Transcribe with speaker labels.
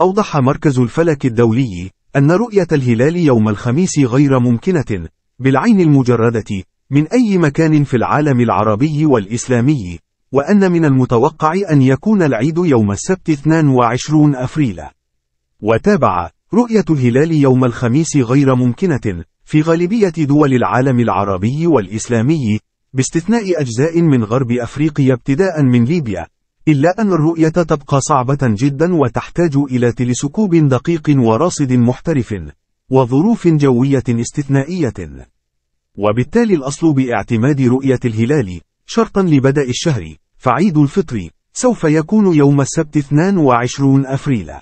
Speaker 1: أوضح مركز الفلك الدولي أن رؤية الهلال يوم الخميس غير ممكنة بالعين المجردة من أي مكان في العالم العربي والإسلامي وأن من المتوقع أن يكون العيد يوم السبت 22 أفريل وتابع رؤية الهلال يوم الخميس غير ممكنة في غالبية دول العالم العربي والإسلامي باستثناء أجزاء من غرب أفريقيا ابتداء من ليبيا إلا أن الرؤية تبقى صعبة جدا وتحتاج إلى تلسكوب دقيق وراصد محترف وظروف جوية استثنائية وبالتالي الأصل باعتماد رؤية الهلال شرطا لبدء الشهر فعيد الفطر سوف يكون يوم السبت 22 أفريل